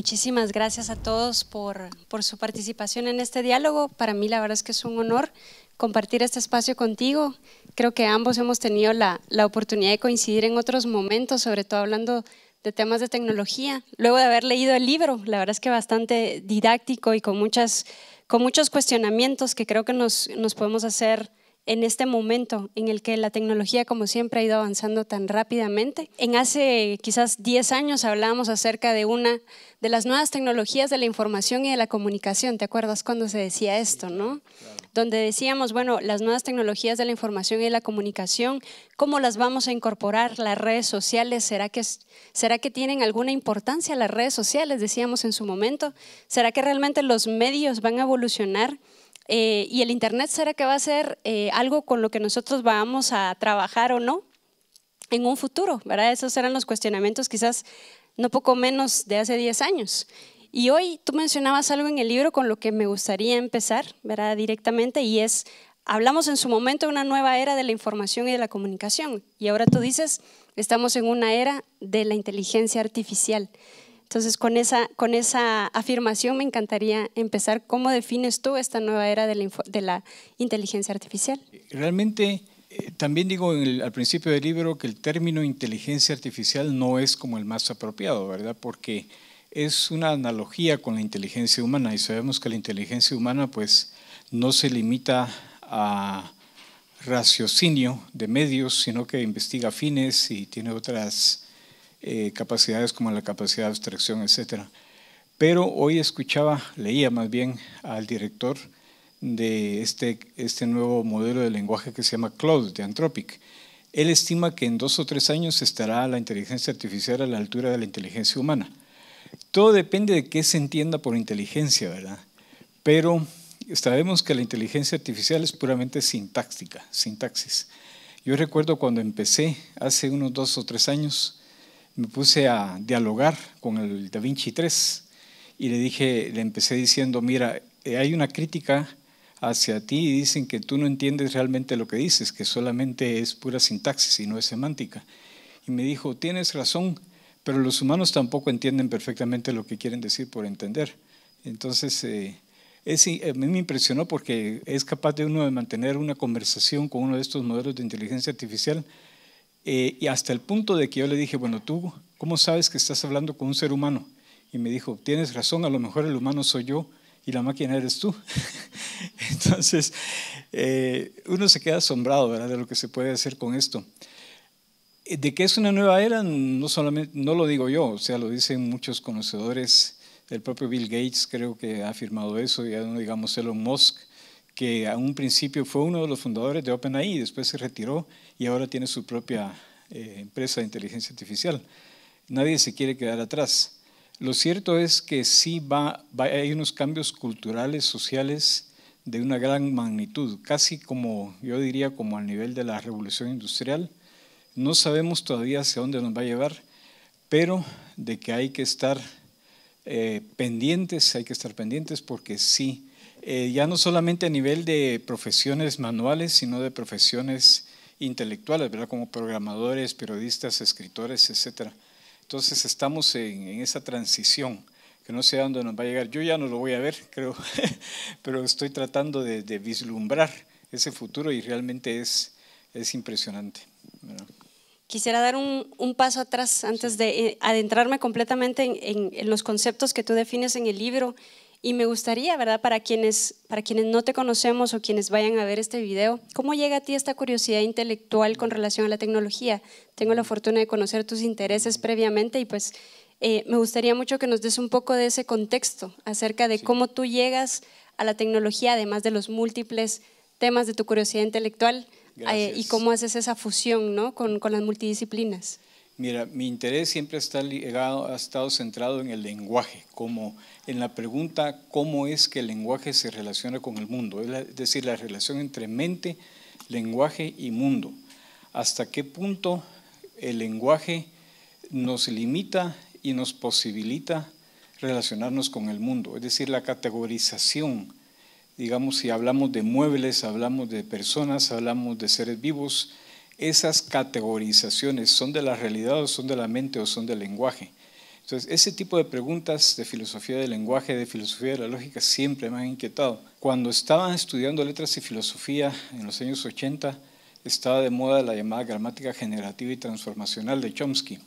muchísimas gracias a todos por, su participación en este diálogo. Para mí la verdad es que es un honor compartir este espacio contigo. Creo que ambos hemos tenido la, oportunidad de coincidir en otros momentos, sobre todo hablando de temas de tecnología. Luego de haber leído el libro, la verdad es que bastante didáctico y con, muchas, con muchos cuestionamientos que creo que nos podemos hacer en este momento en el que la tecnología, como siempre, ha ido avanzando tan rápidamente. En hace quizás 10 años hablábamos acerca de una de las nuevas tecnologías de la información y de la comunicación. ¿Te acuerdas cuando se decía esto, no? Donde decíamos, bueno, las nuevas tecnologías de la información y de la comunicación, ¿cómo las vamos a incorporar? Las redes sociales, ¿será que, será que tienen alguna importancia las redes sociales? Decíamos en su momento, ¿será que realmente los medios van a evolucionar? Eh, y el Internet será que va a ser eh, algo con lo que nosotros vamos a trabajar o no en un futuro, ¿verdad? Esos eran los cuestionamientos quizás no poco menos de hace 10 años. Y hoy tú mencionabas algo en el libro con lo que me gustaría empezar, ¿verdad? Directamente, y es, hablamos en su momento de una nueva era de la información y de la comunicación, y ahora tú dices, estamos en una era de la inteligencia artificial. Entonces, con esa, con esa afirmación me encantaría empezar. ¿Cómo defines tú esta nueva era de la, inteligencia artificial? Realmente, eh, también digo al principio del libro que el término inteligencia artificial no es como el más apropiado, ¿verdad? Porque es una analogía con la inteligencia humana y sabemos que la inteligencia humana pues no se limita a raciocinio de medios, sino que investiga fines y tiene otras eh, capacidades como la capacidad de abstracción, etc. Pero hoy escuchaba, leía más bien al director de este, este nuevo modelo de lenguaje que se llama Cloud de Anthropic. Él estima que en dos o tres años estará la inteligencia artificial a la altura de la inteligencia humana. Todo depende de qué se entienda por inteligencia, ¿verdad? Pero sabemos que la inteligencia artificial es puramente sintáctica, sintaxis. Yo recuerdo cuando empecé hace unos dos o tres años, me puse a dialogar con el Da Vinci 3 y le dije, le empecé diciendo, mira, eh, hay una crítica hacia ti y dicen que tú no entiendes realmente lo que dices, que solamente es pura sintaxis y no es semántica. Y me dijo, tienes razón, pero los humanos tampoco entienden perfectamente lo que quieren decir por entender. Entonces, eh, eh, a mí me impresionó porque es capaz de uno de mantener una conversación con uno de estos modelos de inteligencia artificial eh, y hasta el punto de que yo le dije, bueno, tú, ¿cómo sabes que estás hablando con un ser humano? Y me dijo, tienes razón, a lo mejor el humano soy yo y la máquina eres tú. Entonces, eh, uno se queda asombrado ¿verdad? de lo que se puede hacer con esto. Eh, de que es una nueva era, no, solamente, no lo digo yo, o sea, lo dicen muchos conocedores. El propio Bill Gates creo que ha afirmado eso, y no digamos Elon Musk, que a un principio fue uno de los fundadores de OpenAI, después se retiró y ahora tiene su propia eh, empresa de inteligencia artificial. Nadie se quiere quedar atrás. Lo cierto es que sí va, hay unos cambios culturales, sociales de una gran magnitud, casi como yo diría como al nivel de la revolución industrial. No sabemos todavía hacia dónde nos va a llevar, pero de que hay que estar eh, pendientes, hay que estar pendientes porque sí, eh, ya no solamente a nivel de profesiones manuales, sino de profesiones intelectuales, ¿verdad? Como programadores, periodistas, escritores, etcétera. Entonces estamos en, esa transición, que no sé a dónde nos va a llegar. Yo ya no lo voy a ver, creo, pero estoy tratando de, vislumbrar ese futuro y realmente es, es impresionante. Quisiera dar un, paso atrás antes de eh, adentrarme completamente en, en los conceptos que tú defines en el libro y me gustaría, ¿verdad? Para quienes, para quienes no te conocemos o quienes vayan a ver este video, ¿cómo llega a ti esta curiosidad intelectual con relación a la tecnología? Tengo la fortuna de conocer tus intereses previamente y pues eh, me gustaría mucho que nos des un poco de ese contexto acerca de cómo tú llegas a la tecnología, además de los múltiples temas de tu curiosidad intelectual eh, y cómo haces esa fusión con las multidisciplinas. Mira, mi interés siempre está ligado, ha estado centrado en el lenguaje, como en la pregunta cómo es que el lenguaje se relaciona con el mundo, es decir, la relación entre mente, lenguaje y mundo. Hasta qué punto el lenguaje nos limita y nos posibilita relacionarnos con el mundo, es decir, la categorización. Digamos, si hablamos de muebles, hablamos de personas, hablamos de seres vivos, esas categorizaciones son de la realidad o son de la mente o son del lenguaje. Entonces, ese tipo de preguntas de filosofía del lenguaje, de filosofía de la lógica, siempre me han inquietado. Cuando estaban estudiando letras y filosofía en los años 80, estaba de moda la llamada gramática generativa y transformacional de Chomsky.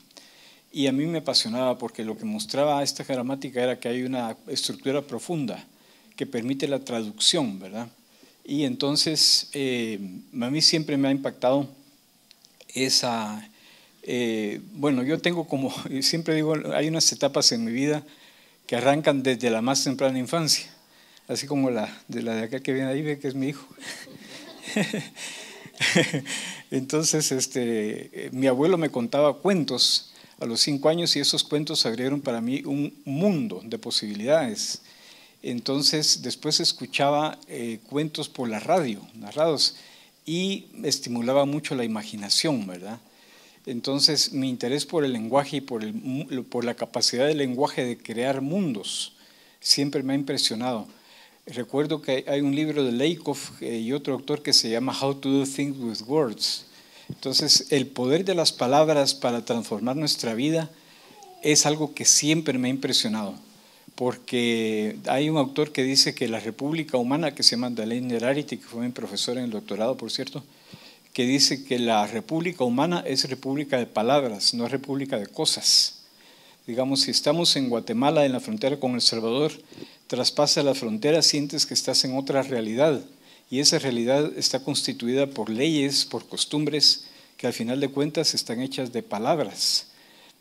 Y a mí me apasionaba porque lo que mostraba esta gramática era que hay una estructura profunda que permite la traducción, ¿verdad? Y entonces, eh, a mí siempre me ha impactado esa... Eh, bueno, yo tengo como, siempre digo, hay unas etapas en mi vida que arrancan desde la más temprana infancia, así como la de, la de acá que viene ahí, que es mi hijo. Entonces, este, eh, mi abuelo me contaba cuentos a los cinco años y esos cuentos abrieron para mí un mundo de posibilidades. Entonces, después escuchaba eh, cuentos por la radio, narrados y estimulaba mucho la imaginación, ¿verdad? Entonces mi interés por el lenguaje y por, la capacidad del lenguaje de crear mundos siempre me ha impresionado. Recuerdo que hay un libro de Lakoff eh, y otro autor que se llama How to Do Things with Words. Entonces, el poder de las palabras para transformar nuestra vida es algo que siempre me ha impresionado porque hay un autor que dice que la República Humana, que se llama Dalaine Nerarity, que fue mi profesor en el doctorado, por cierto, que dice que la República Humana es República de palabras, no es República de cosas. Digamos, si estamos en Guatemala, en la frontera con El Salvador, traspasa la frontera, sientes que estás en otra realidad. Y esa realidad está constituida por leyes, por costumbres, que al final de cuentas están hechas de palabras.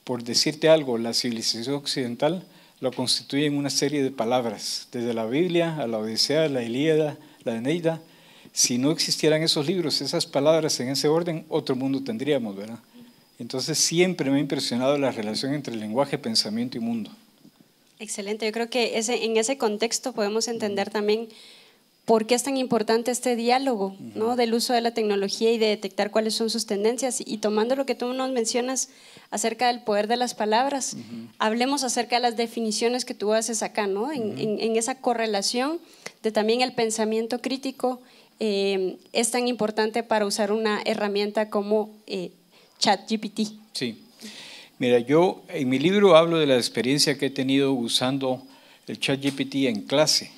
Por decirte algo, la civilización occidental lo constituyen una serie de palabras, desde la Biblia a la Odisea, la Ilíada, la Eneida. Si no existieran esos libros, esas palabras en ese orden, otro mundo tendríamos, ¿verdad? Entonces siempre me ha impresionado la relación entre lenguaje, pensamiento y mundo. Excelente, yo creo que ese, en ese contexto podemos entender mm. también por qué es tan importante este diálogo ¿no? del uso de la tecnología y de detectar cuáles son sus tendencias. Y tomando lo que tú nos mencionas acerca del poder de las palabras, hablemos acerca de las definiciones que tú haces acá, ¿no? en, esa correlación de también el pensamiento crítico eh, es tan importante para usar una herramienta como eh, ChatGPT. Sí. Mira, yo en mi libro hablo de la experiencia que he tenido usando el ChatGPT en clase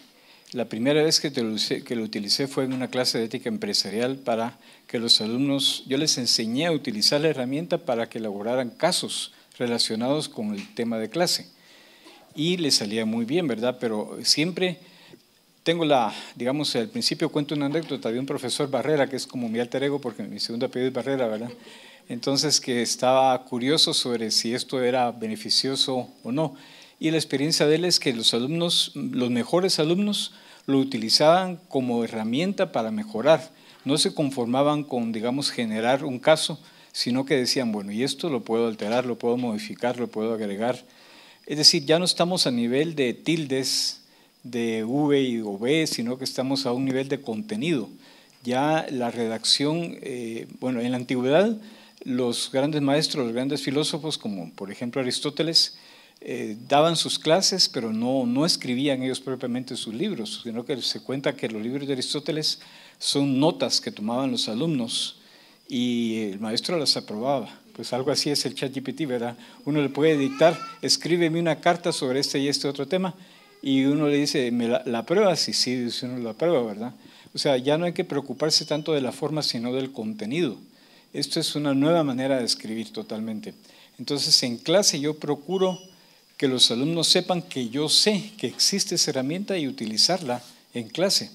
la primera vez que, lo, que, lo, utilicé fue en una clase de ética empresarial para que los alumnos, yo les enseñé a utilizar la herramienta para que elaboraran casos relacionados con el tema de clase. Y les salía muy bien, ¿verdad? Pero siempre tengo la, digamos, al principio cuento una anécdota de un profesor Barrera, que es como mi alter ego, porque mi segundo apellido es Barrera, ¿verdad? Entonces, que estaba curioso sobre si esto era beneficioso o no. Y la experiencia de él es que los alumnos, los mejores alumnos, lo utilizaban como herramienta para mejorar. No se conformaban con, digamos, generar un caso, sino que decían, bueno, y esto lo puedo alterar, lo puedo modificar, lo puedo agregar. Es decir, ya no estamos a nivel de tildes, de V y o B, sino que estamos a un nivel de contenido. Ya la redacción, eh, bueno, en la antigüedad los grandes maestros, los grandes filósofos, como por ejemplo Aristóteles, eh, daban sus clases, pero no, no escribían ellos propiamente sus libros, sino que se cuenta que los libros de Aristóteles son notas que tomaban los alumnos y el maestro las aprobaba. Pues algo así es el ChatGPT, ¿verdad? Uno le puede dictar, escríbeme una carta sobre este y este otro tema, y uno le dice, ¿me la, la prueba? Sí, sí, uno la aprueba ¿verdad? O sea, ya no hay que preocuparse tanto de la forma, sino del contenido. Esto es una nueva manera de escribir totalmente. Entonces, en clase yo procuro que los alumnos sepan que yo sé que existe esa herramienta y utilizarla en clase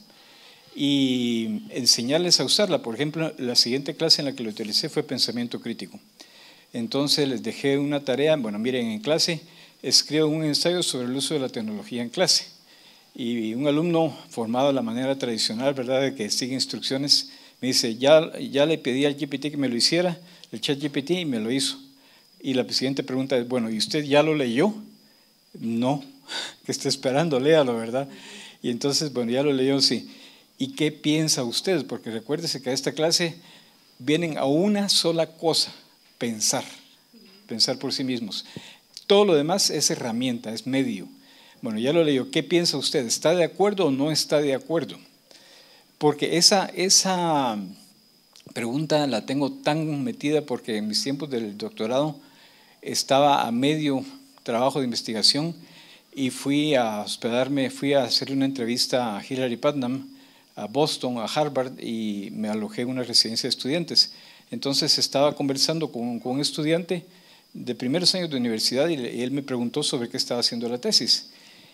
y enseñarles a usarla. Por ejemplo, la siguiente clase en la que lo utilicé fue pensamiento crítico. Entonces les dejé una tarea, bueno, miren, en clase escribo un ensayo sobre el uso de la tecnología en clase. Y un alumno formado de la manera tradicional, ¿verdad?, de que sigue instrucciones, me dice, ya, ya le pedí al GPT que me lo hiciera, el chat GPT y me lo hizo. Y la siguiente pregunta es, bueno, ¿y usted ya lo leyó? No, que está esperando, léalo, ¿verdad? Y entonces, bueno, ya lo leyó, sí. ¿Y qué piensa usted? Porque recuérdese que a esta clase vienen a una sola cosa, pensar, pensar por sí mismos. Todo lo demás es herramienta, es medio. Bueno, ya lo leyó, ¿qué piensa usted? ¿Está de acuerdo o no está de acuerdo? Porque esa, esa pregunta la tengo tan metida porque en mis tiempos del doctorado estaba a medio trabajo de investigación y fui a hospedarme, fui a hacerle una entrevista a Hillary Putnam, a Boston, a Harvard y me alojé en una residencia de estudiantes. Entonces estaba conversando con, un estudiante de primeros años de universidad y, él me preguntó sobre qué estaba haciendo la tesis.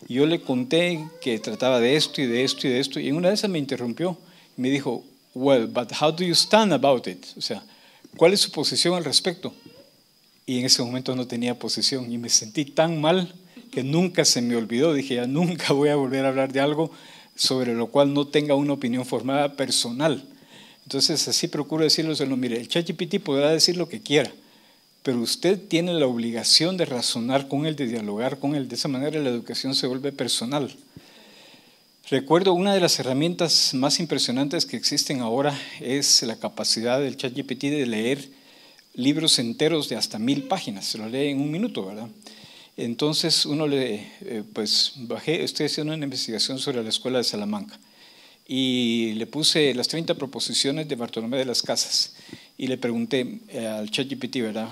yo le conté que trataba de esto y de esto y de esto y en una de esas me interrumpió y me dijo, well, but how do you stand about it? O sea, ¿cuál es su posición al respecto? y en ese momento no tenía posición y me sentí tan mal que nunca se me olvidó. Dije, ya nunca voy a volver a hablar de algo sobre lo cual no tenga una opinión formada personal. Entonces así procuro decirles, mire, el ChatGPT podrá decir lo que quiera, pero usted tiene la obligación de razonar con él, de dialogar con él. De esa manera la educación se vuelve personal. Recuerdo una de las herramientas más impresionantes que existen ahora es la capacidad del ChatGPT de leer libros enteros de hasta mil páginas, se lo lee en un minuto, ¿verdad? Entonces uno le, eh, pues bajé, estoy haciendo una investigación sobre la escuela de Salamanca y le puse las 30 proposiciones de Bartolomé de las Casas y le pregunté eh, al ChatGPT, ¿verdad?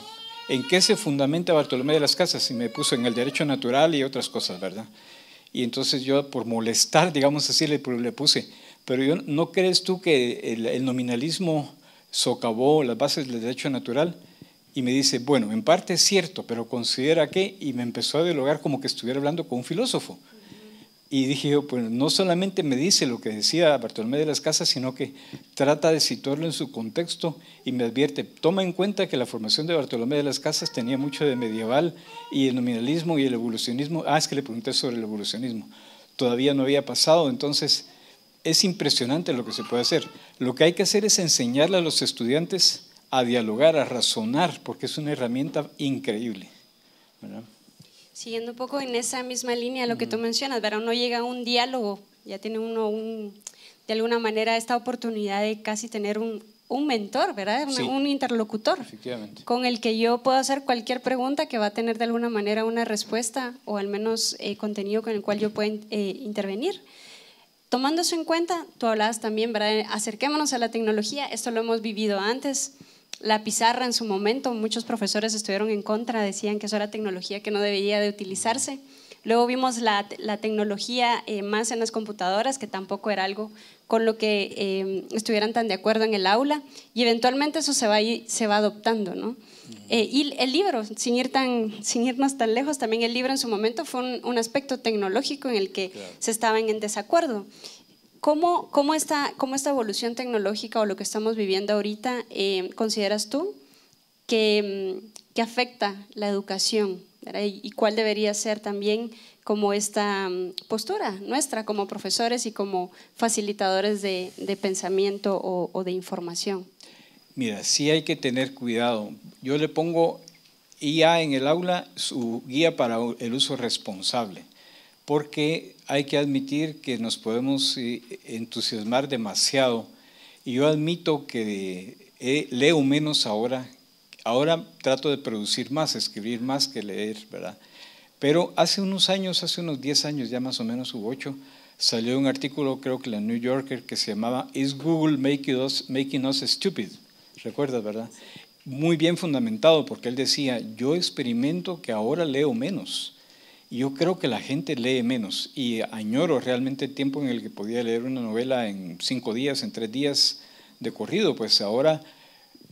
¿En qué se fundamenta Bartolomé de las Casas? Y me puso en el derecho natural y otras cosas, ¿verdad? Y entonces yo por molestar, digamos así, le, le puse, pero yo, ¿no crees tú que el, el nominalismo socavó las bases del derecho natural y me dice, bueno, en parte es cierto, pero considera que, y me empezó a dialogar como que estuviera hablando con un filósofo. Y dije pues no solamente me dice lo que decía Bartolomé de las Casas, sino que trata de situarlo en su contexto y me advierte, toma en cuenta que la formación de Bartolomé de las Casas tenía mucho de medieval y el nominalismo y el evolucionismo. Ah, es que le pregunté sobre el evolucionismo. Todavía no había pasado, entonces es impresionante lo que se puede hacer. Lo que hay que hacer es enseñarle a los estudiantes a dialogar, a razonar, porque es una herramienta increíble. Siguiendo un poco en esa misma línea, lo que tú mencionas, uno llega a un diálogo, ya tiene uno un, de alguna manera esta oportunidad de casi tener un, mentor, ¿verdad? un interlocutor con el que yo puedo hacer cualquier pregunta que va a tener de alguna manera una respuesta o al menos eh, contenido con el cual yo pueda eh, intervenir. Tomando eso en cuenta, tú hablabas también, eh, Acerquémonos a la tecnología, esto lo hemos vivido antes. La pizarra en su momento, muchos profesores estuvieron en contra, decían que eso era tecnología que no debería de utilizarse. Luego vimos la, tecnología eh, más en las computadoras, que tampoco era algo con lo que eh, estuvieran tan de acuerdo en el aula, y eventualmente eso se va, se va adoptando, ¿no? Eh, y el libro, sin, ir tan, irnos tan lejos, también el libro en su momento fue un, aspecto tecnológico en el que se estaban en desacuerdo. ¿Cómo, cómo, esta, ¿Cómo esta evolución tecnológica o lo que estamos viviendo ahorita eh, consideras tú mm, que, afecta la educación? ¿Y cuál debería ser también como esta mm, postura nuestra como profesores y como facilitadores de, pensamiento o de información? Mira, sí hay que tener cuidado. Yo le pongo IA en el aula, su guía para el uso responsable, porque hay que admitir que nos podemos eh, entusiasmar demasiado. Y yo admito que eh, leo menos ahora. Ahora trato de producir más, escribir más que leer, ¿verdad? Pero hace unos años, hace unos 10 años ya más o menos, hubo 8, salió un artículo, creo que en la New Yorker, que se llamaba Is Google Making Us Stupid? recuerdas, ¿verdad? Muy bien fundamentado, porque él decía, yo experimento que ahora leo menos. Y yo creo que la gente lee menos. Y añoro realmente el tiempo en el que podía leer una novela en cinco días, en tres días de corrido. Pues ahora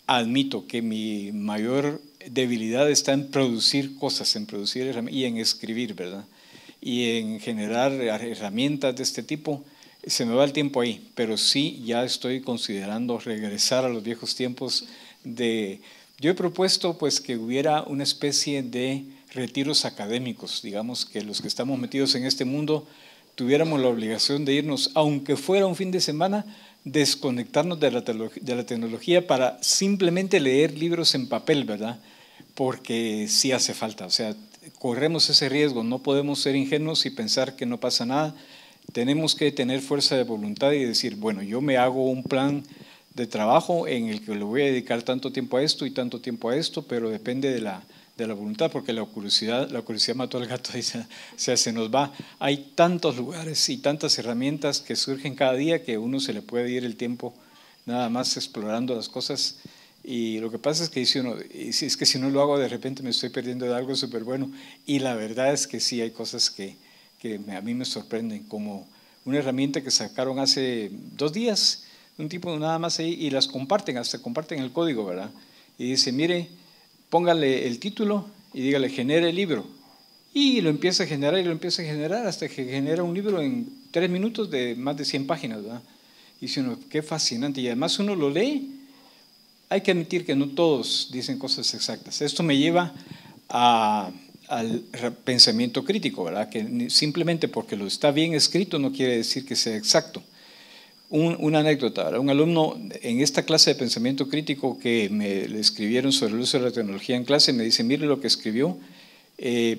admito que mi mayor debilidad está en producir cosas, en producir y en escribir, ¿verdad? Y en generar herramientas de este tipo se me va el tiempo ahí, pero sí ya estoy considerando regresar a los viejos tiempos de... Yo he propuesto pues que hubiera una especie de retiros académicos, digamos que los que estamos metidos en este mundo tuviéramos la obligación de irnos, aunque fuera un fin de semana, desconectarnos de la, de la tecnología para simplemente leer libros en papel, ¿verdad? Porque sí hace falta, o sea, corremos ese riesgo, no podemos ser ingenuos y pensar que no pasa nada tenemos que tener fuerza de voluntad y decir, bueno, yo me hago un plan de trabajo en el que le voy a dedicar tanto tiempo a esto y tanto tiempo a esto, pero depende de la, de la voluntad, porque la curiosidad, la curiosidad mató al gato y se, se, nos va. Hay tantos lugares y tantas herramientas que surgen cada día que uno se le puede ir el tiempo nada más explorando las cosas. Y lo que pasa es que dice es que si no lo hago de repente me estoy perdiendo de algo súper bueno. Y la verdad es que sí hay cosas que, que a mí me sorprenden, como una herramienta que sacaron hace dos días, un tipo nada más ahí, y las comparten, hasta comparten el código, ¿verdad? Y dice, mire, póngale el título y dígale, genere el libro. Y lo empieza a generar y lo empieza a generar hasta que genera un libro en tres minutos de más de 100 páginas, ¿verdad? Y dice uno, qué fascinante. Y además uno lo lee, hay que admitir que no todos dicen cosas exactas. Esto me lleva a al pensamiento crítico, ¿verdad? Que simplemente porque lo está bien escrito no quiere decir que sea exacto. Un, una anécdota, un alumno en esta clase de pensamiento crítico que me escribieron sobre el uso de la tecnología en clase me dice, mire lo que escribió, eh,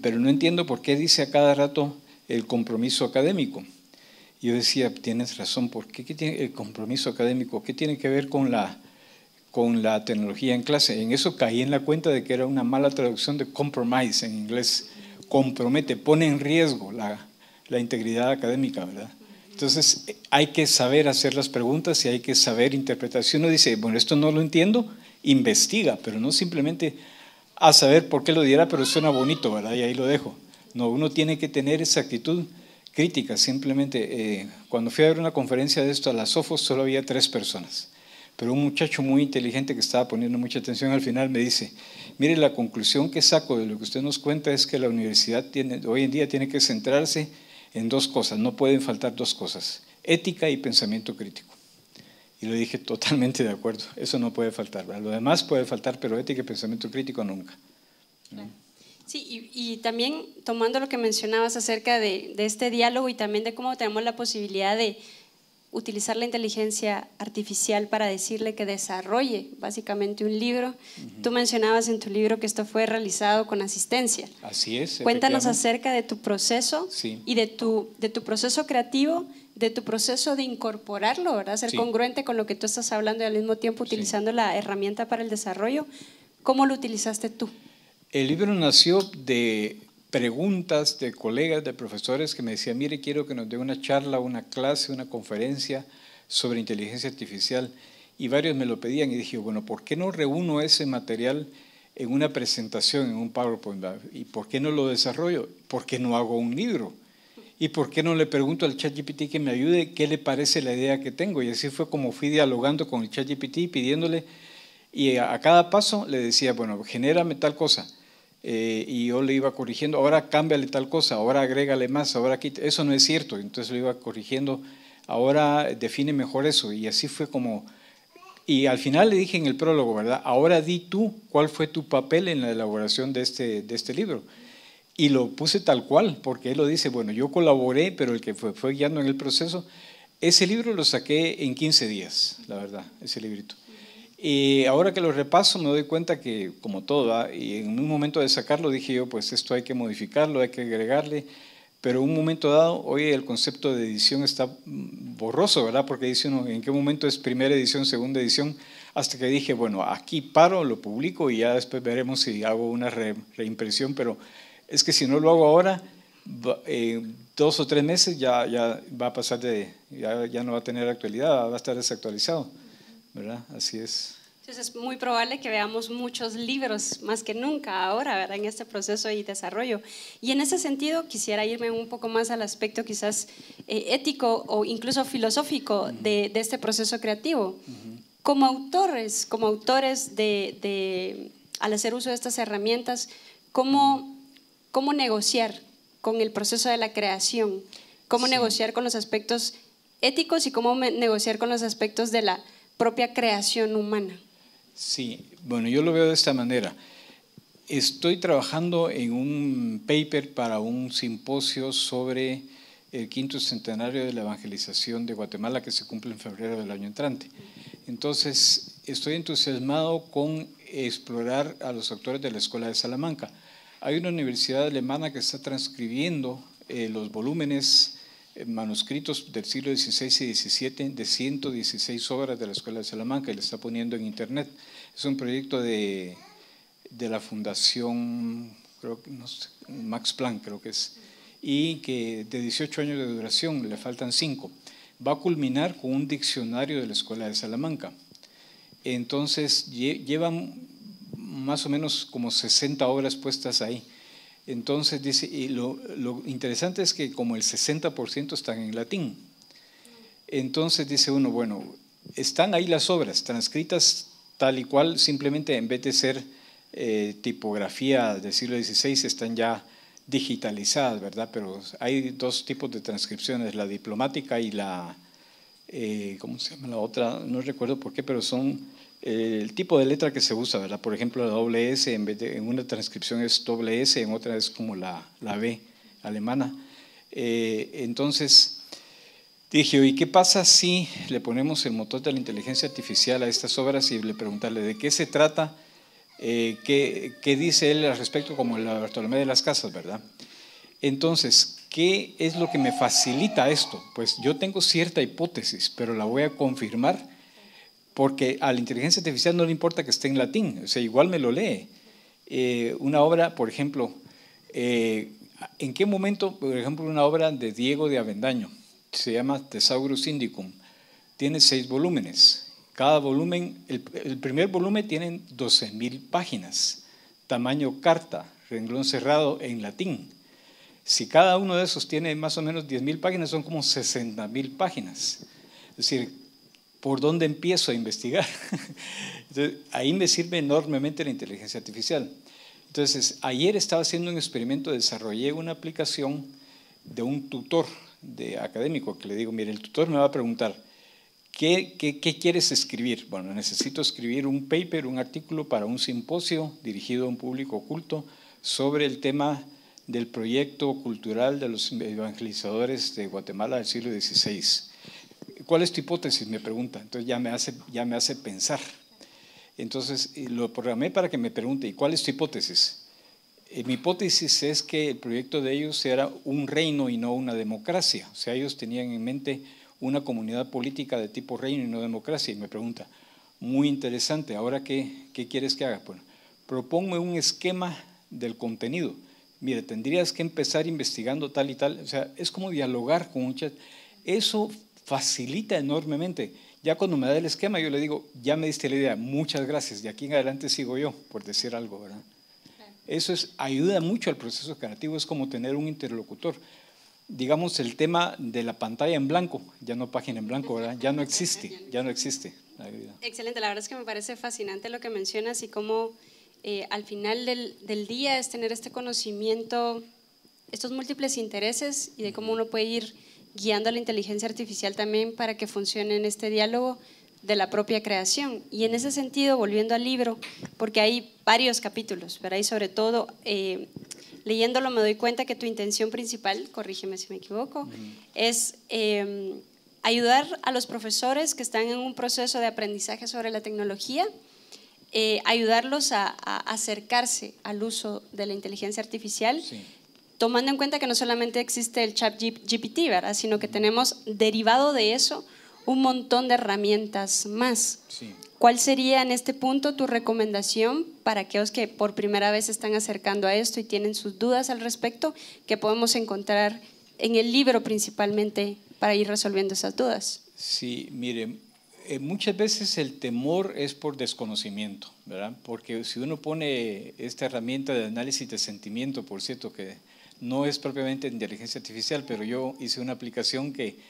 pero no entiendo por qué dice a cada rato el compromiso académico. Yo decía, tienes razón, ¿por qué, tiene el compromiso académico? ¿Qué tiene que ver con la con la tecnología en clase. En eso caí en la cuenta de que era una mala traducción de compromise en inglés. Compromete, pone en riesgo la, integridad académica, ¿verdad? Entonces hay que saber hacer las preguntas y hay que saber interpretar. Si uno dice, bueno, esto no lo entiendo, investiga, pero no simplemente a saber por qué lo diera, pero suena bonito, ¿verdad? Y ahí lo dejo. No, uno tiene que tener esa actitud crítica. Simplemente, eh, cuando fui a ver una conferencia de esto a la SOFO solo había tres personas. Pero un muchacho muy inteligente que estaba poniendo mucha atención al final me dice, mire, la conclusión que saco de lo que usted nos cuenta es que la universidad tiene, hoy en día tiene que centrarse en dos cosas, no pueden faltar dos cosas, ética y pensamiento crítico. Y le dije, totalmente de acuerdo, eso no puede faltar. Lo demás puede faltar, pero ética y pensamiento crítico nunca. Sí, y, también tomando lo que mencionabas acerca de este diálogo y también de cómo tenemos la posibilidad de utilizar la inteligencia artificial para decirle que desarrolle básicamente un libro. Tú mencionabas en tu libro que esto fue realizado con asistencia. Así es. Cuéntanos acerca de tu proceso y de tu, de tu proceso creativo, de tu proceso de incorporarlo, ¿verdad? Ser congruente con lo que tú estás hablando y al mismo tiempo utilizando la herramienta para el desarrollo. ¿Cómo lo utilizaste tú? El libro nació de preguntas de colegas, de profesores que me decían, mire, quiero que nos dé una charla, una clase, una conferencia sobre inteligencia artificial. Y varios me lo pedían y dije, bueno, ¿por qué no reúno ese material en una presentación, en un PowerPoint? ¿Y por qué no lo desarrollo? ¿Por qué no hago un libro? ¿Y por qué no le pregunto al ChatGPT que me ayude qué le parece la idea que tengo? Y así fue como fui dialogando con el ChatGPT, pidiéndole, y a cada paso le decía, bueno, genérame tal cosa eh, y yo le iba corrigiendo, ahora cámbiale tal cosa, ahora agrégale más, ahora quita, eso no es cierto, entonces lo iba corrigiendo, ahora define mejor eso, y así fue como, y al final le dije en el prólogo, ¿verdad? Ahora di tú cuál fue tu papel en la elaboración de este, de este libro. Y lo puse tal cual, porque él lo dice, bueno, yo colaboré, pero el que fue, fue guiando en el proceso, ese libro lo saqué en 15 días, la verdad, ese librito. Y ahora que lo repaso me doy cuenta que, como todo, ¿ah? y en un momento de sacarlo dije yo, pues esto hay que modificarlo, hay que agregarle, pero un momento dado, hoy el concepto de edición está borroso, ¿verdad? Porque dice uno, ¿en qué momento es primera edición, segunda edición? Hasta que dije, bueno, aquí paro, lo publico y ya después veremos si hago una reimpresión, pero es que si no lo hago ahora, eh, dos o tres meses ya, ya va a pasar de, ya, ya no va a tener actualidad, va a estar desactualizado. ¿verdad? Así es. Entonces es muy probable que veamos muchos libros, más que nunca ahora, ¿verdad? En este proceso y desarrollo. Y en ese sentido quisiera irme un poco más al aspecto quizás eh, ético o incluso filosófico de, este proceso creativo. Como autores, como autores de, al hacer uso de estas herramientas, ¿cómo, cómo negociar con el proceso de la creación? ¿Cómo negociar con los aspectos éticos y cómo negociar con los aspectos de la propia creación humana. Sí, bueno, yo lo veo de esta manera. Estoy trabajando en un paper para un simposio sobre el quinto centenario de la evangelización de Guatemala que se cumple en febrero del año entrante. Entonces, estoy entusiasmado con explorar a los actores de la Escuela de Salamanca. Hay una universidad alemana que está transcribiendo eh, los volúmenes eh, manuscritos del siglo XVI y XVII de 116 obras de la Escuela de Salamanca y le está poniendo en internet. Es un proyecto de, la Fundación creo Max Planck, creo que es, y que de 18 años de duración, le faltan 5. Va a culminar con un diccionario de la Escuela de Salamanca. Entonces llevan más o menos como 60 obras puestas ahí entonces dice, y lo, interesante es que como el 60% están en latín. Entonces dice uno, bueno, están ahí las obras transcritas tal y cual, simplemente en vez de ser eh, tipografía del siglo XVI, están ya digitalizadas, ¿verdad? Pero hay dos tipos de transcripciones, la diplomática y la, eh, ¿cómo se llama la otra? No recuerdo por qué, pero son el tipo de letra que se usa, ¿verdad? Por ejemplo, la doble S, en, una transcripción es doble S, en otra es como la, la B alemana. Eh, entonces, dije, ¿y qué pasa si le ponemos el motor de la inteligencia artificial a estas obras y le preguntarle de qué se trata, eh, qué, qué, dice él al respecto, como el Bartolomé de las Casas, ¿verdad? Entonces, ¿qué es lo que me facilita esto? Pues yo tengo cierta hipótesis, pero la voy a confirmar porque a la inteligencia artificial no le importa que esté en latín, o sea, igual me lo lee. Eh, una obra, por ejemplo, eh, ¿en qué momento, por ejemplo, una obra de Diego de Avendaño, se llama Thesaurus Indicum, tiene seis volúmenes. Cada volumen, el, primer volumen tiene 12.000 páginas, tamaño carta, renglón cerrado en latín. Si cada uno de esos tiene más o menos 10.000 páginas, son como 60.000 páginas. Es decir, ¿por dónde empiezo a investigar? ahí me sirve enormemente la inteligencia artificial. Entonces, ayer estaba haciendo un experimento, desarrollé una aplicación de un tutor de académico que le digo, mire, el tutor me va a preguntar, ¿qué, qué quieres escribir? Bueno, necesito escribir un paper, un artículo para un simposio dirigido a un público oculto sobre el tema del proyecto cultural de los evangelizadores de Guatemala del siglo XVI ¿cuál es tu hipótesis? Me pregunta. Entonces ya me hace, ya me hace pensar. Entonces lo programé para que me pregunte, ¿y cuál es tu hipótesis? Eh, mi hipótesis es que el proyecto de ellos era un reino y no una democracia. O sea, ellos tenían en mente una comunidad política de tipo reino y no democracia. Y me pregunta, muy interesante, ahora qué, qué quieres que haga? Bueno, propongo un esquema del contenido. Mire, tendrías que empezar investigando tal y tal. O sea, es como dialogar con un chat. Eso facilita enormemente. Ya cuando me da el esquema, yo le digo, ya me diste la idea, muchas gracias, y aquí en adelante sigo yo, por decir algo, ¿verdad? Eso ayuda mucho al proceso creativo, es como tener un interlocutor. Digamos, el tema de la pantalla en blanco, ya no página en blanco, ¿verdad? Ya no existe, ya no existe. Excelente, la verdad es que me parece fascinante lo que mencionas y cómo eh, al final del día es tener este conocimiento, estos múltiples intereses y de cómo uno puede ir guiando a la inteligencia artificial también para que funcione en este diálogo de la propia creación. Y en ese sentido, volviendo al libro, porque hay varios capítulos, pero ahí sobre todo, eh, leyéndolo me doy cuenta que tu intención principal, corrígeme si me equivoco, es em, ayudar a los profesores que están en un proceso de aprendizaje sobre la tecnología, eh, ayudarlos a, a, acercarse al uso de la inteligencia artificial. Sí tomando en cuenta que no solamente existe el chat ¿verdad? sino que tenemos derivado de eso un montón de herramientas más. ¿Cuál sería en este punto tu recomendación para aquellos que por primera vez se están acercando a esto y tienen sus dudas al respecto, que podemos encontrar en el libro principalmente para ir resolviendo esas dudas? Sí, mire, eh, muchas veces el temor es por desconocimiento, ¿verdad? Porque si uno pone esta herramienta de análisis de sentimiento, por cierto, que no es propiamente inteligencia artificial, pero yo hice una aplicación que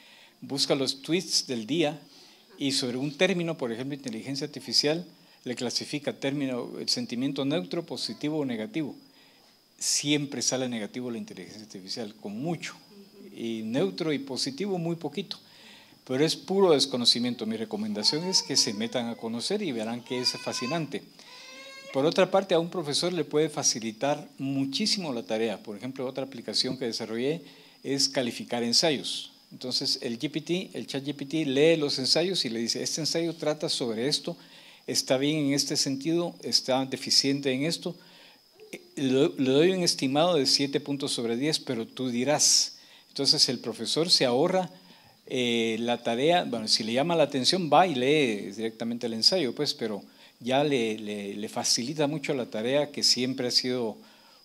busca los tweets del día y sobre un término, por ejemplo, inteligencia artificial, le clasifica término, eh, sentimiento neutro, positivo o negativo. Siempre sale negativo la inteligencia artificial, con mucho. Y neutro y positivo, muy poquito. Pero es puro desconocimiento. Mi recomendación es que se metan a conocer y verán que es fascinante. Por otra parte, a un profesor le puede facilitar muchísimo la tarea. Por ejemplo, otra aplicación que desarrollé es calificar ensayos. Entonces, el GPT, el chat GPT, lee los ensayos y le dice, este ensayo trata sobre esto, está bien en este sentido, está deficiente en esto. Le doy un estimado de 7 puntos sobre 10, pero tú dirás. Entonces, el profesor se ahorra eh, la tarea, bueno, si le llama la atención, va y lee directamente el ensayo, pues, pero ya le, facilita mucho la tarea que siempre ha sido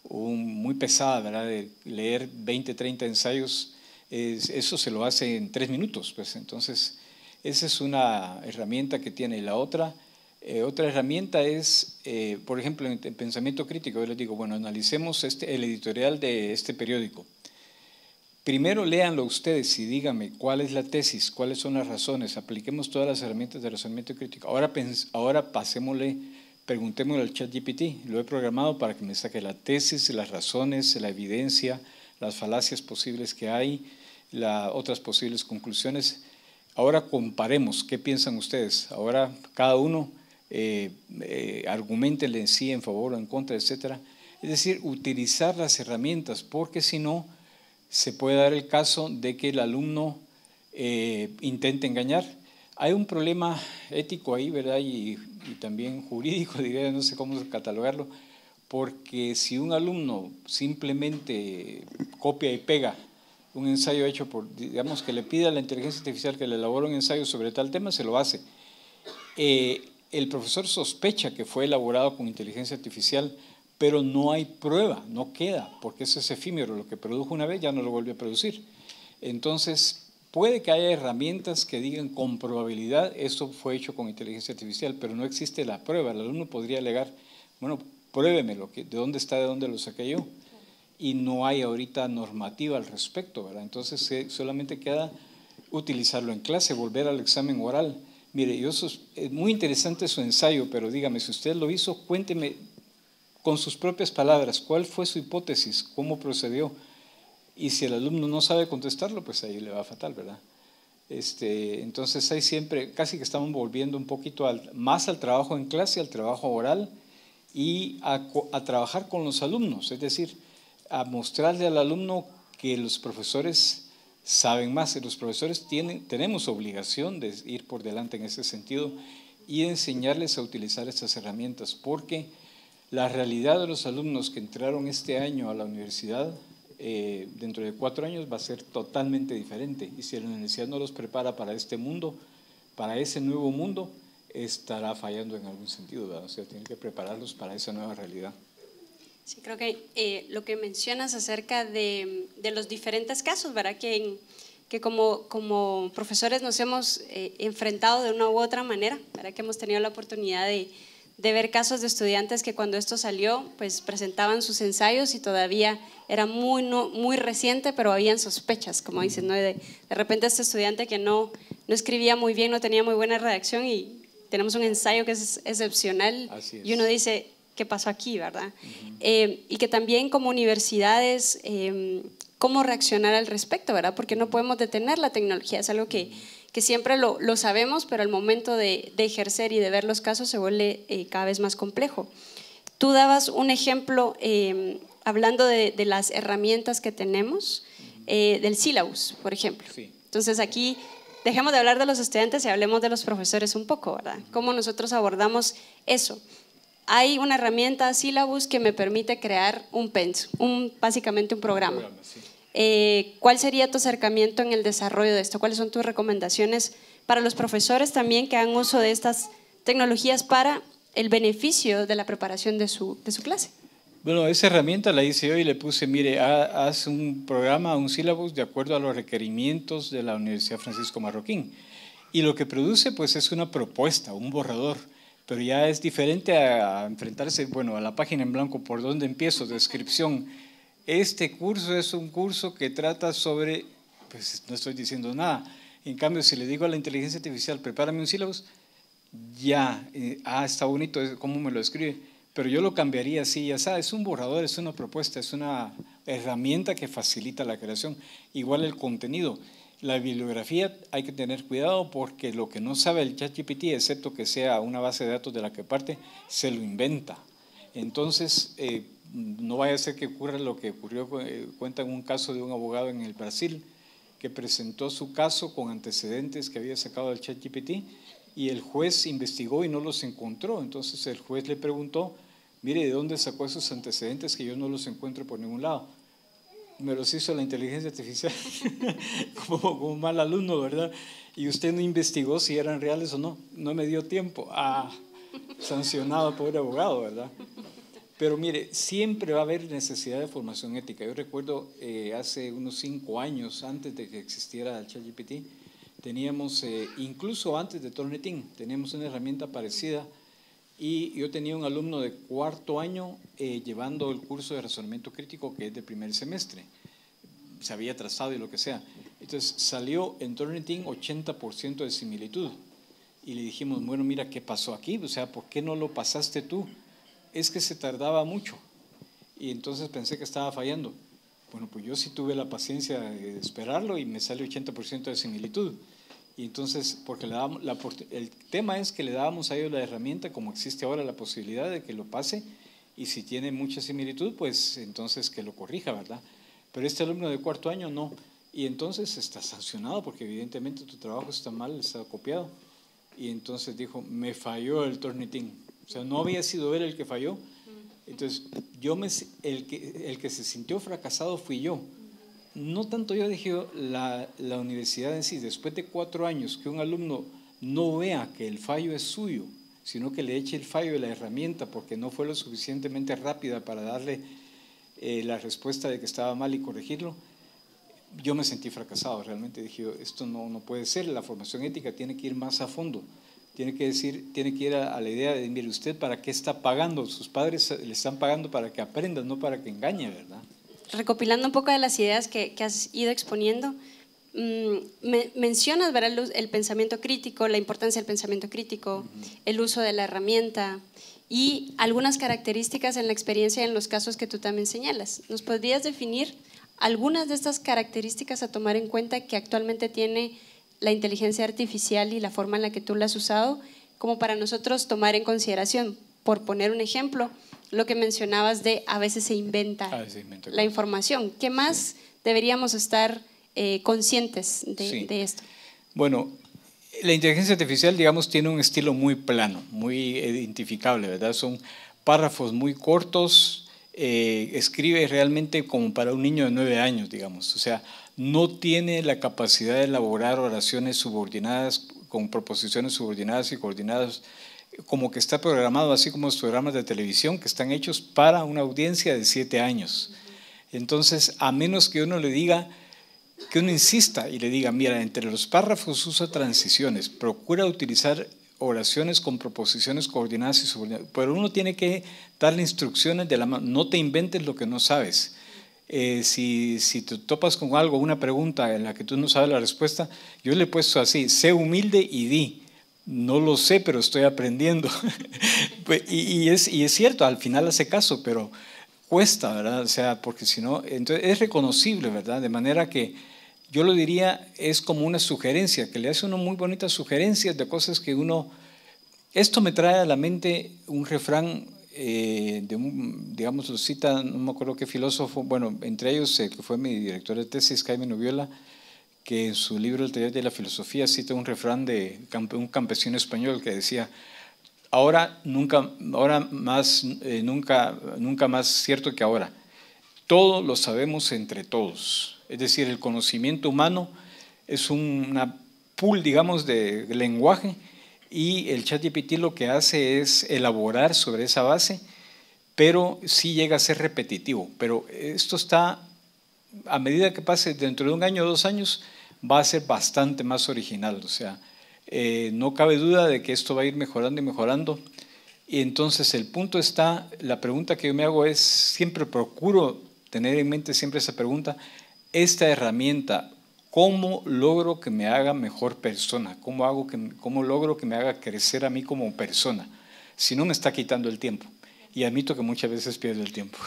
muy pesada, ¿verdad? leer 20, 30 ensayos, eso se lo hace en tres minutos, pues entonces esa es una herramienta que tiene. la otra, eh, otra herramienta es, eh, por ejemplo, en pensamiento crítico, yo les digo, bueno, analicemos este, el editorial de este periódico Primero léanlo ustedes y díganme cuál es la tesis, cuáles son las razones. Apliquemos todas las herramientas de razonamiento crítico. Ahora, ahora pasémosle, preguntémosle al chat GPT. Lo he programado para que me saque la tesis, las razones, la evidencia, las falacias posibles que hay, la, otras posibles conclusiones. Ahora comparemos, ¿qué piensan ustedes? Ahora cada uno eh, eh argumentenle en sí, en favor o en contra, etc. Es decir, utilizar las herramientas, porque si no se puede dar el caso de que el alumno eh, intente engañar. Hay un problema ético ahí, ¿verdad? Y, también jurídico, diría, no sé cómo catalogarlo, porque si un alumno simplemente copia y pega un ensayo hecho por, digamos, que le pide a la inteligencia artificial que le elabore un ensayo sobre tal tema, se lo hace. Eh, el profesor sospecha que fue elaborado con inteligencia artificial pero no hay prueba, no queda, porque eso es efímero, lo que produjo una vez ya no lo volvió a producir. Entonces, puede que haya herramientas que digan con probabilidad eso fue hecho con inteligencia artificial, pero no existe la prueba. El alumno podría alegar, bueno, pruébemelo, ¿de dónde está, de dónde lo saqué yo? Y no hay ahorita normativa al respecto, ¿verdad? Entonces, eh, solamente queda utilizarlo en clase, volver al examen oral. Mire, yo es eh, muy interesante su ensayo, pero dígame, si usted lo hizo, cuénteme con sus propias palabras cuál fue su hipótesis, cómo procedió. Y si el alumno no sabe contestarlo, pues ahí le va fatal, ¿verdad? Este, entonces hay siempre, casi que estamos volviendo un poquito más al trabajo en clase, al trabajo oral y a, trabajar con los alumnos, es decir, a mostrarle al alumno que los profesores saben más y los profesores tienen, tenemos obligación de ir por delante en ese sentido y enseñarles a utilizar estas herramientas, porque la realidad de los alumnos que entraron este año a la universidad, eh, dentro de cuatro años, va a ser totalmente diferente. Y si la universidad no los prepara para este mundo, para ese nuevo mundo, estará fallando en algún sentido. O sea, tienen que prepararlos para esa nueva realidad. Sí, creo que eh, lo que mencionas acerca de, los diferentes casos, ¿verdad? Que, como, profesores nos hemos eh, enfrentado de una u otra manera, ¿verdad? Que hemos tenido la oportunidad de, de ver casos de estudiantes que cuando esto salió, pues presentaban sus ensayos y todavía era muy, muy reciente, pero habían sospechas, como dicen, de, repente este estudiante que no, no escribía muy bien, no tenía muy buena redacción y tenemos un ensayo que es excepcional y uno dice, ¿qué pasó aquí, verdad? Eh, y que también como universidades, em, ¿cómo reaccionar al respecto, verdad? Porque no podemos detener la tecnología, es algo que que siempre lo, sabemos, pero al momento de, ejercer y de ver los casos se vuelve eh, cada vez más complejo. Tú dabas un ejemplo em, hablando de, las herramientas que tenemos, eh, del Syllabus, por ejemplo. Entonces aquí dejemos de hablar de los estudiantes y hablemos de los profesores un poco, ¿verdad? ¿Cómo nosotros abordamos eso? Hay una herramienta Syllabus, que me permite crear un PENS, un, básicamente un programa. Eh, ¿Cuál sería tu acercamiento en el desarrollo de esto? ¿Cuáles son tus recomendaciones para los profesores también que hagan uso de estas tecnologías para el beneficio de la preparación de su, de su clase? Bueno, esa herramienta la hice yo y le puse, mire, haz un programa, un sílabus de acuerdo a los requerimientos de la Universidad Francisco Marroquín. Y lo que produce, pues, es una propuesta, un borrador pero ya es diferente a, enfrentarse, bueno, a la página en blanco, por dónde empiezo, descripción, este curso es un curso que trata sobre, pues no estoy diciendo nada. En cambio, si le digo a la inteligencia artificial, prepárame un sílabo, ya, eh, ah, está bonito, ¿cómo me lo escribe? Pero yo lo cambiaría así, ya sabes, es un borrador, es una propuesta, es una herramienta que facilita la creación. Igual el contenido. La bibliografía hay que tener cuidado porque lo que no sabe el ChatGPT, excepto que sea una base de datos de la que parte, se lo inventa. Entonces, eh, no vaya a ser que ocurra lo que ocurrió, eh, Cuentan un caso de un abogado en el Brasil que presentó su caso con antecedentes que había sacado del ChatGPT y el juez investigó y no los encontró. Entonces el juez le preguntó, mire, ¿de dónde sacó esos antecedentes que yo no los encuentro por ningún lado? Me los hizo la inteligencia artificial como, un mal alumno, ¿verdad? Y usted no investigó si eran reales o no. No me dio tiempo. Ah, sancionado, pobre abogado, ¿verdad? Pero mire, siempre va a haber necesidad de formación ética. Yo recuerdo eh, hace unos cinco años, antes de que existiera el ChatGPT, teníamos, eh, incluso antes de Tornetín, teníamos una herramienta parecida y yo tenía un alumno de cuarto año eh, llevando el curso de razonamiento crítico que es de primer semestre. Se había trazado y lo que sea. Entonces salió en Tornetín 80% de similitud. Y le dijimos, bueno, mira, ¿qué pasó aquí? O sea, ¿por qué no lo pasaste tú? es que se tardaba mucho y entonces pensé que estaba fallando. Bueno, pues yo sí tuve la paciencia de esperarlo y me sale 80% de similitud. Y entonces, porque le el tema es que le dábamos a ellos la herramienta, como existe ahora la posibilidad de que lo pase, y si tiene mucha similitud, pues entonces que lo corrija, ¿verdad? Pero este alumno de cuarto año no, y entonces está sancionado porque evidentemente tu trabajo está mal, está copiado. Y entonces dijo, me falló el tornitín. O sea, no había sido él el que falló. Entonces, yo me, el, que, el que se sintió fracasado fui yo. No tanto yo dije la, universidad en sí. Después de cuatro años que un alumno no vea que el fallo es suyo, sino que le eche el fallo de la herramienta porque no fue lo suficientemente rápida para darle eh, la respuesta de que estaba mal y corregirlo, yo me sentí fracasado. Realmente dije, esto no puede ser, la formación ética tiene que ir más a fondo tiene que decir, tiene que ir a, la idea de, mire, usted para qué está pagando, sus padres le están pagando para que aprenda, no para que engañe, ¿verdad? Recopilando un poco de las ideas que, has ido exponiendo, mm, mencionas El, pensamiento crítico, la importancia del pensamiento crítico, el uso de la herramienta y algunas características en la experiencia y en los casos que tú también señalas. ¿Nos podrías definir algunas de estas características a tomar en cuenta que actualmente tiene la inteligencia artificial y la forma en la que tú la has usado como para nosotros tomar en consideración. Por poner un ejemplo, lo que mencionabas de a veces se inventa, ah, la información. ¿Qué más deberíamos estar eh, conscientes de, esto? Bueno, la inteligencia artificial, digamos, tiene un estilo muy plano, muy identificable, ¿verdad? Son párrafos muy cortos, eh, escribe realmente como para un niño de nueve años, digamos. O sea, no tiene la capacidad de elaborar oraciones subordinadas con proposiciones subordinadas y coordinadas, como que está programado, así como los programas de televisión que están hechos para una audiencia de siete años. Entonces, a menos que uno le diga, que uno insista y le diga, mira, entre los párrafos usa transiciones, procura utilizar oraciones con proposiciones coordinadas y subordinadas, pero uno tiene que darle instrucciones de la mano, no te inventes lo que no sabes eh, si, si te topas con algo, una pregunta en la que tú no sabes la respuesta, yo le he puesto así, sé humilde y di, no lo sé, pero estoy aprendiendo. Pues, y, y, es, y es cierto, al final hace caso, pero cuesta, ¿verdad? O sea, porque si no, entonces es reconocible, ¿verdad? De manera que yo lo diría, es como una sugerencia, que le hace uno muy bonitas sugerencias de cosas que uno... Esto me trae a la mente un refrán eh, de digamos, lo cita, no me acuerdo qué filósofo, bueno, entre ellos que fue mi director de tesis, Jaime Noviola, que en su libro El taller de la filosofía cita un refrán de un campesino español que decía, ahora nunca, ahora más, eh, nunca, nunca más cierto que ahora. Todo lo sabemos entre todos. Es decir, el conocimiento humano es una pool, digamos, de lenguaje y el ChatGPT lo que hace es elaborar sobre esa base, pero sí llega a ser repetitivo. Pero esto está, a medida que pase dentro de un año o dos años, va a ser bastante más original. O sea, eh, no cabe duda de que esto va a ir mejorando y mejorando. Y entonces el punto está, la pregunta que yo me hago es, siempre procuro tener en mente siempre esa pregunta, ¿esta herramienta ¿Cómo logro que me haga mejor persona? ¿Cómo, hago que, ¿Cómo logro que me haga crecer a mí como persona? Si no, me está quitando el tiempo. Y admito que muchas veces pierdo el tiempo.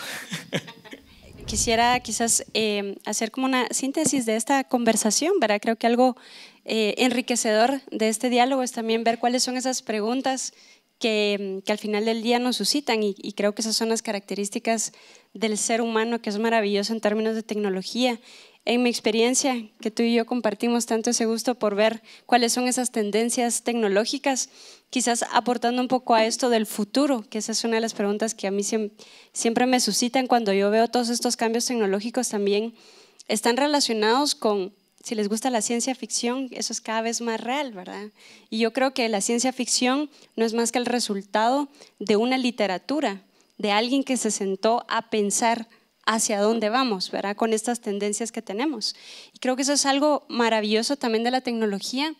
Quisiera quizás eh, hacer como una síntesis de esta conversación, ¿verdad? Creo que algo eh, enriquecedor de este diálogo es también ver cuáles son esas preguntas que, que, al final del día nos suscitan y, y, creo que esas son las características del ser humano que es maravilloso en términos de tecnología en mi experiencia, que tú y yo compartimos tanto ese gusto por ver cuáles son esas tendencias tecnológicas, quizás aportando un poco a esto del futuro, que esa es una de las preguntas que a mí siempre me suscitan cuando yo veo todos estos cambios tecnológicos también, están relacionados con, si les gusta la ciencia ficción, eso es cada vez más real, ¿verdad? Y yo creo que la ciencia ficción no es más que el resultado de una literatura, de alguien que se sentó a pensar hacia dónde vamos, ¿verdad? Con estas tendencias que tenemos. Y creo que eso es algo maravilloso también de la tecnología,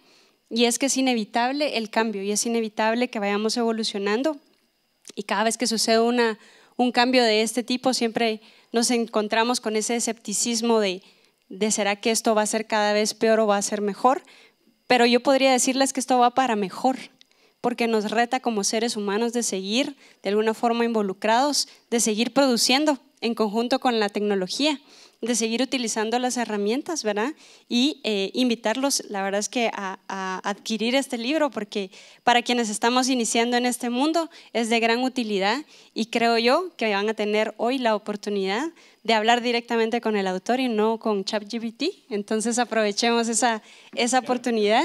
y es que es inevitable el cambio, y es inevitable que vayamos evolucionando, y cada vez que sucede un cambio de este tipo, siempre nos encontramos con ese escepticismo de, de será que esto va a ser cada vez peor o va a ser mejor, pero yo podría decirles que esto va para mejor, porque nos reta como seres humanos de seguir de alguna forma involucrados, de seguir produciendo, en conjunto con la tecnología, de seguir utilizando las herramientas, ¿verdad? Y eh, invitarlos, la verdad es que a, adquirir este libro, porque para quienes estamos iniciando en este mundo es de gran utilidad y creo yo que van a tener hoy la oportunidad de hablar directamente con el autor y no con ChatGPT. Entonces aprovechemos esa, esa oportunidad,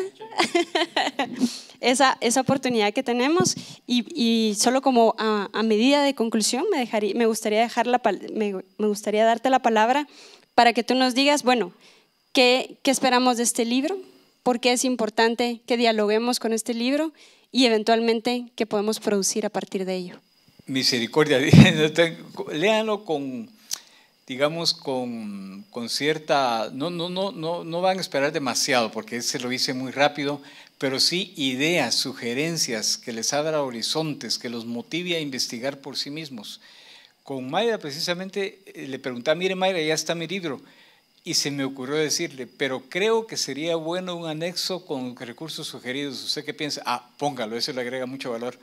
esa, oportunidad que tenemos. Y, solo como a, medida de conclusión, me, me, gustaría gustaría darte la palabra para que tú nos digas, bueno, ¿qué, qué esperamos de este libro? ¿Por qué es importante que dialoguemos con este libro? Y eventualmente, ¿qué podemos producir a partir de ello? Misericordia, léanlo con digamos, con, cierta, no, no, no, no, no van a esperar demasiado porque se lo hice muy rápido, pero sí ideas, sugerencias que les abra horizontes, que los motive a investigar por sí mismos. Con Mayra precisamente eh, le preguntaba, mire Mayra, ya está mi libro. Y se me ocurrió decirle, pero creo que sería bueno un anexo con recursos sugeridos. ¿Usted qué piensa? Ah, póngalo, eso le agrega mucho valor.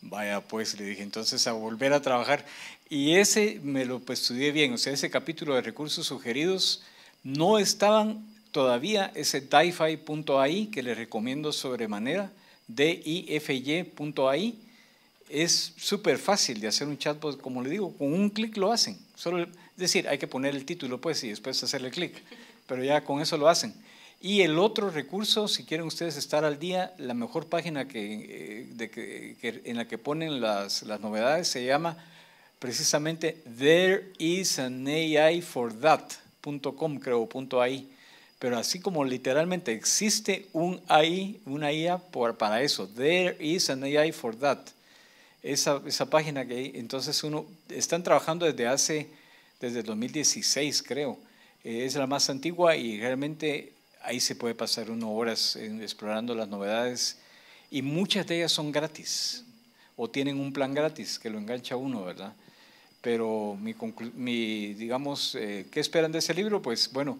Vaya, pues le dije, entonces a volver a trabajar. Y ese me lo pues, estudié bien, o sea, ese capítulo de recursos sugeridos no estaban todavía ese difi.ai que les recomiendo sobremanera, dify.ai. E es súper fácil de hacer un chatbot, como le digo, con un clic lo hacen. Solo, es decir, hay que poner el título pues y después hacerle clic, pero ya con eso lo hacen. Y el otro recurso, si quieren ustedes estar al día, la mejor página que, eh, en la que ponen las novedades se llama precisamente there is an AI for that.com, creo, punto ahí Pero así como literalmente existe un AI, una IA para eso, there is an AI for that. Esa, esa página que hay, entonces uno, están trabajando desde hace, desde 2016 creo, eh, es la más antigua y realmente ahí se puede pasar unas horas explorando las novedades y muchas de ellas son gratis o tienen un plan gratis que lo engancha uno, ¿verdad? pero mi, mi digamos, eh, ¿qué esperan de ese libro? Pues bueno,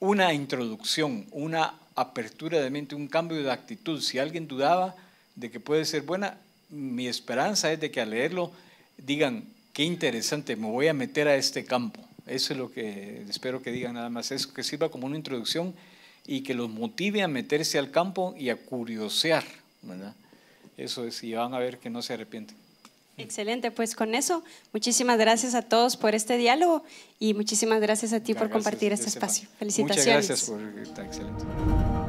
una introducción, una apertura de mente, un cambio de actitud. Si alguien dudaba de que puede ser buena, mi esperanza es de que al leerlo digan, qué interesante, me voy a meter a este campo. Eso es lo que espero que digan nada más, eso que sirva como una introducción y que los motive a meterse al campo y a curiosear, ¿verdad? Eso es, y van a ver que no se arrepienten. Excelente, pues con eso, muchísimas gracias a todos por este diálogo y muchísimas gracias a ti por compartir este, este espacio. Felicitaciones. Muchas gracias por estar excelente.